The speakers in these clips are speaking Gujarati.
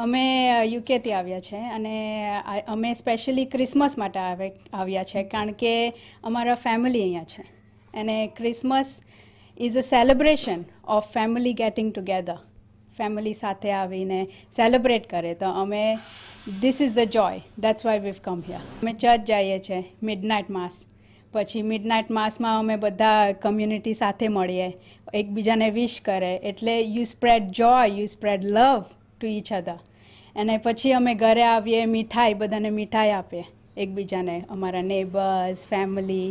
અમે યુકેથી આવ્યા છે અને અમે સ્પેશિયલી ક્રિસમસ માટે આવ્યા છે કારણ કે અમારા ફેમિલી અહીંયા છે અને Christmas is a celebration of family getting together family સાથે આવીને સેલિબ્રેટ કરે તો અમે this is the joy that's why we've come here અમે ચર્ચ જઈએ છીએ મિડનાઇટ માસ પછી મિડનાઇટ માસમાં અમે બધા કમ્યુનિટી સાથે મળીએ એકબીજાને વિશ કરે એટલે you spread joy you spread love to each other અને પછી અમે ઘરે આવીએ મીઠાઈ બધાને મીઠાઈ આપીએ એકબીજાને અમારા નેબર્સ ફેમિલી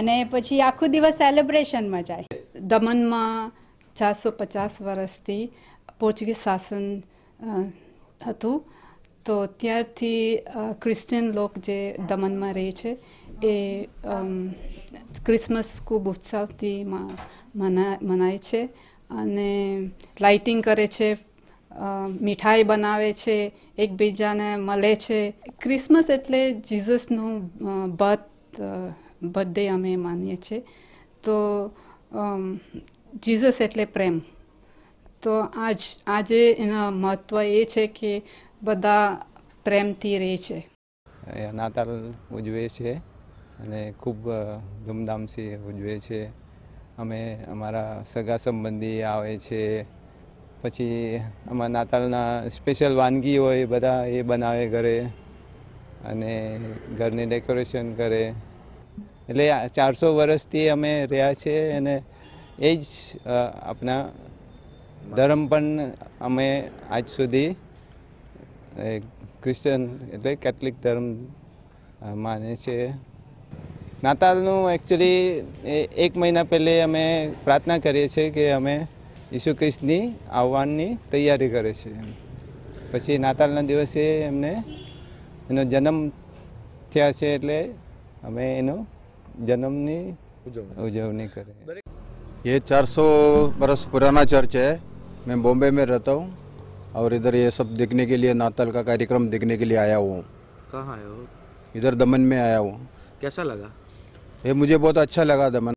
અને પછી આખો દિવસ સેલિબ્રેશનમાં જાય દમણમાં ચારસો પચાસ વર્ષથી પોર્ચુગીઝ શાસન હતું તો ત્યારથી ક્રિશ્ચિયન લોક જે દમણમાં રહે છે એ ક્રિસમસ ખૂબ ઉત્સવથી મનાય છે અને લાઇટિંગ કરે છે મીઠાઈ બનાવે છે એકબીજાને મળે છે ક્રિસમસ એટલે જીસસનું બર્થ બર્થડે અમે માનીએ છીએ તો જીઝસ એટલે પ્રેમ તો આજ આજે એના મહત્ત્વ એ છે કે બધા પ્રેમથી રહે છે નાતાલ ઉજવે છે અને ખૂબ ધૂમધામથી ઉજવે છે અમે અમારા સગા સંબંધી આવે છે પછી આમાં નાતાલના સ્પેશિયલ વાનગી હોય બધા એ બનાવે ઘરે અને ઘરની ડેકોરેશન કરે એટલે ચારસો વર્ષથી અમે રહ્યા છીએ અને એ જ આપણા ધર્મ પણ અમે આજ સુધી ક્રિશ્ચન એટલે કેથલિક ધર્મ માને છે નાતાલનું એકચ્યુઅલી એક મહિના પહેલે અમે પ્રાર્થના કરીએ છીએ કે અમે ये सब केसनी आवान ने तैयारी करे छे પછી નાતાલના દિવસે એમને એનો જન્મ થયા છે એટલે અમે એનો જન્મની ઉજવણી ઉજવણી કરે છે યે 400 વર્ષ જૂના ચર્ચ છે મેં બોમ્બે મે રહતા હું ઓર इधर ये सब દેખને કે લિયે નાતાલ કા કાર્યક્રમ દેખને કે લિયે આયા હું ક્યાં આયો? इधर દમણ મે આયા હું કેસા લગા? હે મુજે બહોત અચ્છા લગા દમણ